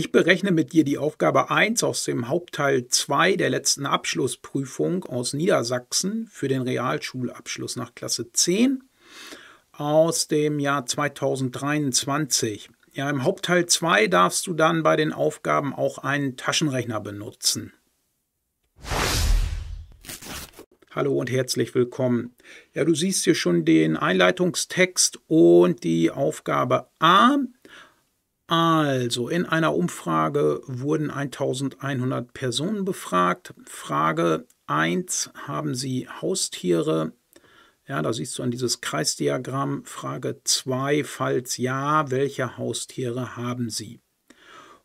Ich berechne mit dir die Aufgabe 1 aus dem Hauptteil 2 der letzten Abschlussprüfung aus Niedersachsen für den Realschulabschluss nach Klasse 10 aus dem Jahr 2023. Ja, im Hauptteil 2 darfst du dann bei den Aufgaben auch einen Taschenrechner benutzen. Hallo und herzlich willkommen. Ja, du siehst hier schon den Einleitungstext und die Aufgabe A also, in einer Umfrage wurden 1100 Personen befragt. Frage 1, haben Sie Haustiere? Ja, da siehst du an dieses Kreisdiagramm. Frage 2, falls ja, welche Haustiere haben Sie?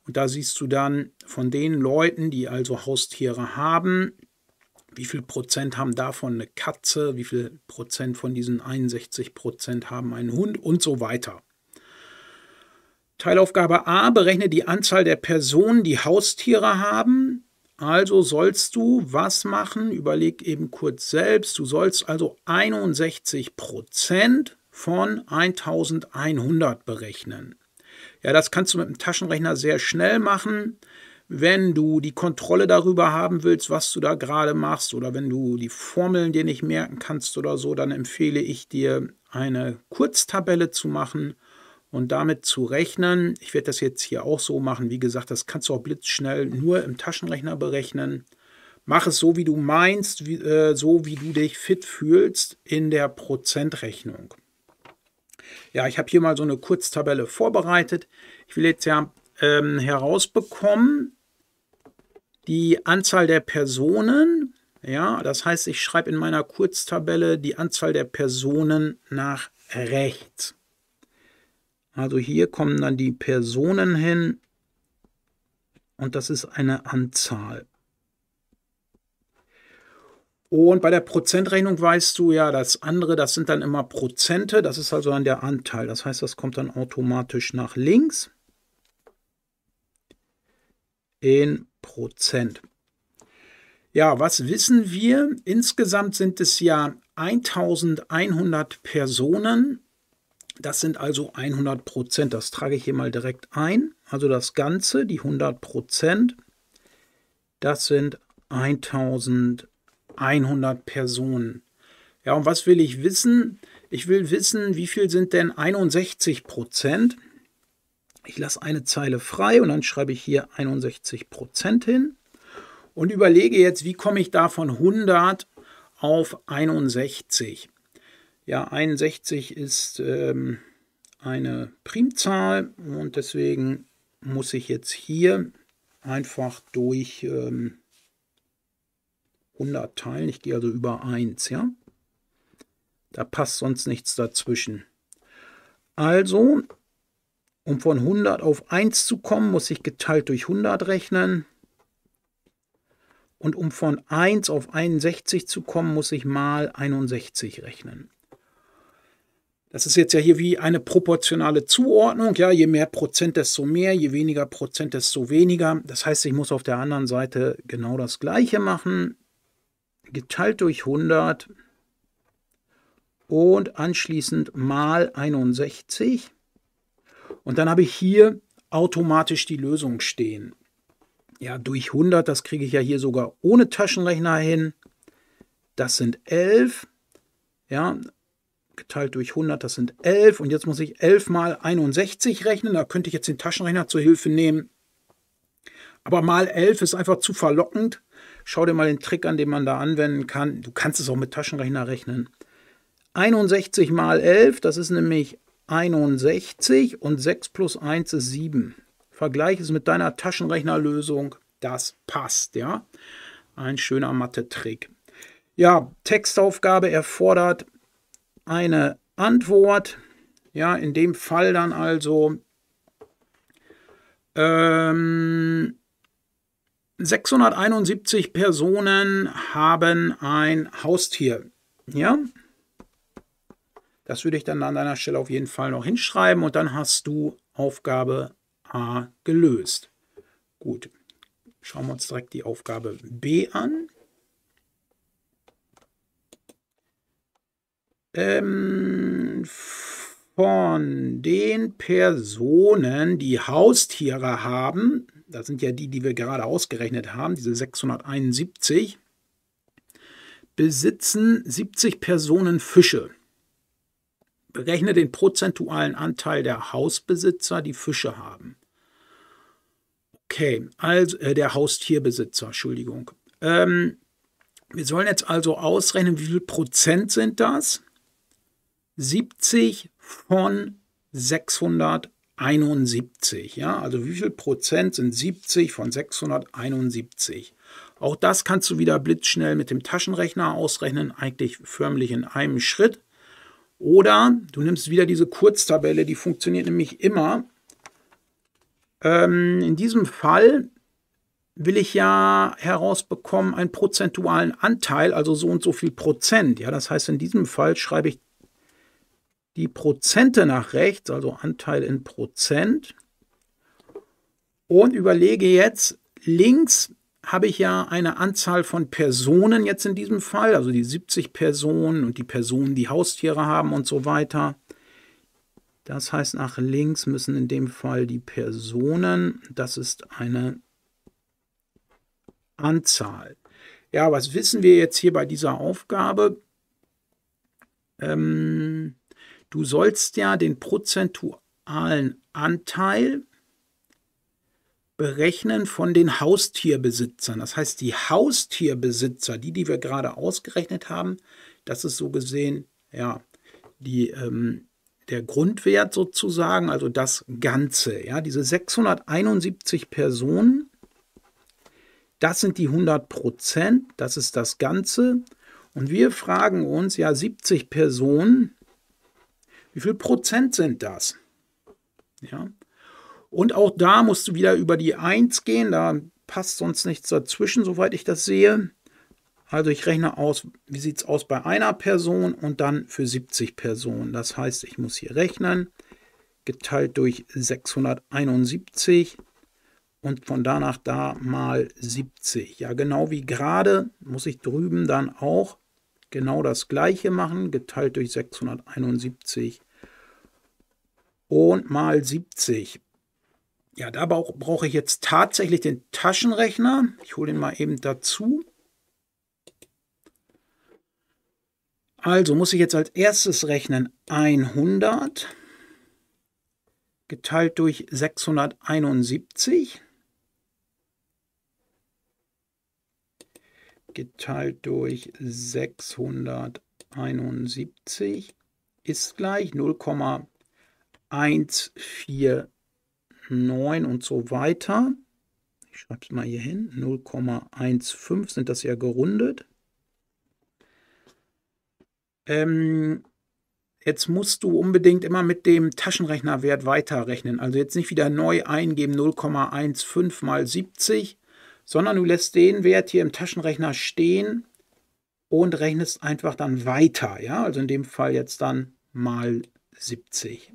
Und da siehst du dann von den Leuten, die also Haustiere haben, wie viel Prozent haben davon eine Katze, wie viel Prozent von diesen 61 Prozent haben einen Hund und so weiter. Teilaufgabe A, berechne die Anzahl der Personen, die Haustiere haben. Also sollst du was machen? Überleg eben kurz selbst. Du sollst also 61 Prozent von 1100 berechnen. Ja, das kannst du mit dem Taschenrechner sehr schnell machen. Wenn du die Kontrolle darüber haben willst, was du da gerade machst, oder wenn du die Formeln dir nicht merken kannst oder so, dann empfehle ich dir, eine Kurztabelle zu machen und damit zu rechnen. Ich werde das jetzt hier auch so machen. Wie gesagt, das kannst du auch blitzschnell nur im Taschenrechner berechnen. Mach es so, wie du meinst, wie, äh, so wie du dich fit fühlst in der Prozentrechnung. Ja, ich habe hier mal so eine Kurztabelle vorbereitet. Ich will jetzt ja ähm, herausbekommen die Anzahl der Personen. Ja, das heißt, ich schreibe in meiner Kurztabelle die Anzahl der Personen nach rechts. Also hier kommen dann die Personen hin und das ist eine Anzahl. Und bei der Prozentrechnung weißt du ja, das andere, das sind dann immer Prozente, das ist also dann der Anteil. Das heißt, das kommt dann automatisch nach links in Prozent. Ja, was wissen wir? Insgesamt sind es ja 1100 Personen das sind also 100 Prozent. Das trage ich hier mal direkt ein. Also das Ganze, die 100 Prozent, das sind 1100 Personen. Ja, und was will ich wissen? Ich will wissen, wie viel sind denn 61 Prozent? Ich lasse eine Zeile frei und dann schreibe ich hier 61 Prozent hin und überlege jetzt, wie komme ich da von 100 auf 61? Ja, 61 ist ähm, eine Primzahl und deswegen muss ich jetzt hier einfach durch ähm, 100 teilen. Ich gehe also über 1, ja. Da passt sonst nichts dazwischen. Also, um von 100 auf 1 zu kommen, muss ich geteilt durch 100 rechnen. Und um von 1 auf 61 zu kommen, muss ich mal 61 rechnen. Das ist jetzt ja hier wie eine proportionale Zuordnung. Ja, je mehr Prozent, desto mehr, je weniger Prozent, desto weniger. Das heißt, ich muss auf der anderen Seite genau das Gleiche machen. Geteilt durch 100 und anschließend mal 61. Und dann habe ich hier automatisch die Lösung stehen. Ja, durch 100, das kriege ich ja hier sogar ohne Taschenrechner hin. Das sind 11. Ja, geteilt durch 100, das sind 11. Und jetzt muss ich 11 mal 61 rechnen. Da könnte ich jetzt den Taschenrechner zur Hilfe nehmen. Aber mal 11 ist einfach zu verlockend. Schau dir mal den Trick an, den man da anwenden kann. Du kannst es auch mit Taschenrechner rechnen. 61 mal 11, das ist nämlich 61 und 6 plus 1 ist 7. Vergleich es mit deiner Taschenrechnerlösung. Das passt, ja. Ein schöner Mathe-Trick. Ja, Textaufgabe erfordert eine Antwort. Ja, in dem Fall dann also ähm, 671 Personen haben ein Haustier. Ja, das würde ich dann an deiner Stelle auf jeden Fall noch hinschreiben und dann hast du Aufgabe A gelöst. Gut, schauen wir uns direkt die Aufgabe B an. Ähm, von den Personen, die Haustiere haben, das sind ja die, die wir gerade ausgerechnet haben, diese 671, besitzen 70 Personen Fische. Berechne den prozentualen Anteil der Hausbesitzer, die Fische haben. Okay, also äh, der Haustierbesitzer, Entschuldigung. Ähm, wir sollen jetzt also ausrechnen, wie viel Prozent sind das? 70 von 671. Ja, also wie viel Prozent sind 70 von 671? Auch das kannst du wieder blitzschnell mit dem Taschenrechner ausrechnen, eigentlich förmlich in einem Schritt. Oder du nimmst wieder diese Kurztabelle, die funktioniert nämlich immer. Ähm, in diesem Fall will ich ja herausbekommen einen prozentualen Anteil, also so und so viel Prozent. Ja, das heißt, in diesem Fall schreibe ich die Prozente nach rechts, also Anteil in Prozent. Und überlege jetzt, links habe ich ja eine Anzahl von Personen jetzt in diesem Fall, also die 70 Personen und die Personen, die Haustiere haben und so weiter. Das heißt, nach links müssen in dem Fall die Personen, das ist eine Anzahl. Ja, was wissen wir jetzt hier bei dieser Aufgabe? Ähm, Du sollst ja den prozentualen Anteil berechnen von den Haustierbesitzern. Das heißt, die Haustierbesitzer, die, die wir gerade ausgerechnet haben, das ist so gesehen, ja, die, ähm, der Grundwert sozusagen, also das Ganze, ja, diese 671 Personen, das sind die 100 Prozent, das ist das Ganze. Und wir fragen uns, ja, 70 Personen, wie viel Prozent sind das? Ja. Und auch da musst du wieder über die 1 gehen, da passt sonst nichts dazwischen, soweit ich das sehe. Also ich rechne aus, wie sieht es aus bei einer Person und dann für 70 Personen. Das heißt, ich muss hier rechnen, geteilt durch 671 und von danach da mal 70. Ja, genau wie gerade muss ich drüben dann auch genau das gleiche machen, geteilt durch 671 und mal 70. Ja, da brauche ich jetzt tatsächlich den Taschenrechner. Ich hole den mal eben dazu. Also muss ich jetzt als erstes rechnen 100 geteilt durch 671. geteilt durch 671 ist gleich 0,149 und so weiter. Ich schreibe es mal hier hin. 0,15 sind das ja gerundet. Ähm, jetzt musst du unbedingt immer mit dem Taschenrechnerwert weiterrechnen. Also jetzt nicht wieder neu eingeben 0,15 mal 70, sondern du lässt den Wert hier im Taschenrechner stehen und rechnest einfach dann weiter. Ja? Also in dem Fall jetzt dann mal 70.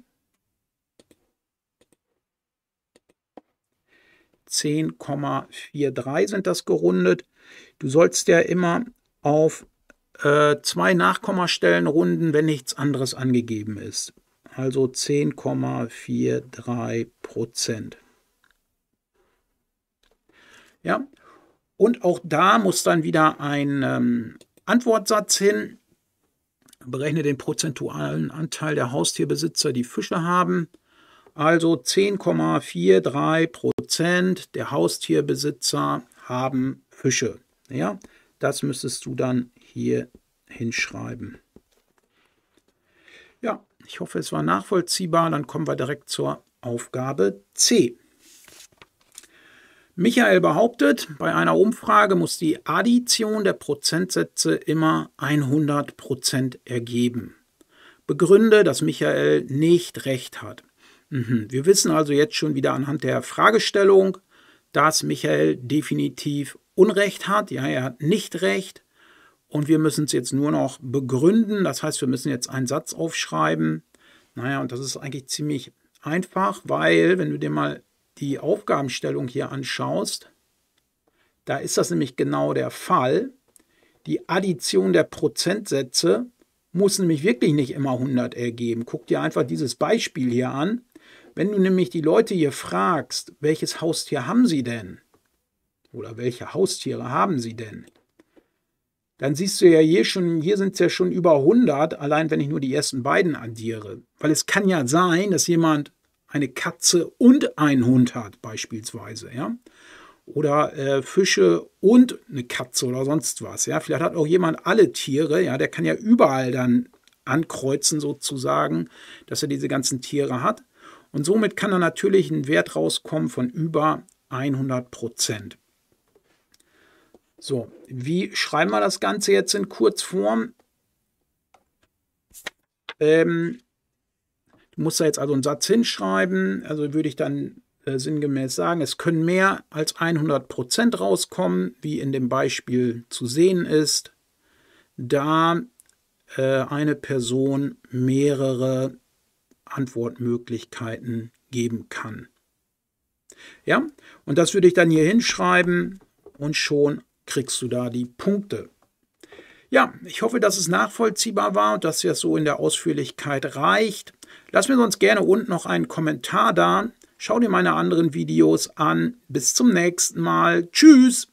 10,43 sind das gerundet. Du sollst ja immer auf äh, zwei Nachkommastellen runden, wenn nichts anderes angegeben ist. Also 10,43 Prozent. Ja? Und auch da muss dann wieder ein ähm, Antwortsatz hin. Berechne den prozentualen Anteil der Haustierbesitzer, die Fische haben. Also 10,43 Prozent der Haustierbesitzer haben Fische. Ja, das müsstest du dann hier hinschreiben. Ja, ich hoffe, es war nachvollziehbar. Dann kommen wir direkt zur Aufgabe C. Michael behauptet, bei einer Umfrage muss die Addition der Prozentsätze immer 100% ergeben. Begründe, dass Michael nicht recht hat. Mhm. Wir wissen also jetzt schon wieder anhand der Fragestellung, dass Michael definitiv Unrecht hat. Ja, er hat nicht recht. Und wir müssen es jetzt nur noch begründen. Das heißt, wir müssen jetzt einen Satz aufschreiben. Naja, und das ist eigentlich ziemlich einfach, weil, wenn du dir mal die Aufgabenstellung hier anschaust, da ist das nämlich genau der Fall. Die Addition der Prozentsätze muss nämlich wirklich nicht immer 100 ergeben. Guck dir einfach dieses Beispiel hier an. Wenn du nämlich die Leute hier fragst, welches Haustier haben sie denn? Oder welche Haustiere haben sie denn? Dann siehst du ja hier schon, hier sind es ja schon über 100, allein wenn ich nur die ersten beiden addiere. Weil es kann ja sein, dass jemand eine Katze und ein Hund hat beispielsweise, ja. Oder äh, Fische und eine Katze oder sonst was, ja. Vielleicht hat auch jemand alle Tiere, ja, der kann ja überall dann ankreuzen sozusagen, dass er diese ganzen Tiere hat. Und somit kann da natürlich ein Wert rauskommen von über 100 Prozent. So, wie schreiben wir das Ganze jetzt in Kurzform? Ähm, Du musst da jetzt also einen Satz hinschreiben. Also würde ich dann äh, sinngemäß sagen, es können mehr als 100 Prozent rauskommen, wie in dem Beispiel zu sehen ist, da äh, eine Person mehrere Antwortmöglichkeiten geben kann. Ja, und das würde ich dann hier hinschreiben und schon kriegst du da die Punkte. Ja, ich hoffe, dass es nachvollziehbar war und dass es so in der Ausführlichkeit reicht. Lass mir sonst gerne unten noch einen Kommentar da. Schau dir meine anderen Videos an. Bis zum nächsten Mal. Tschüss!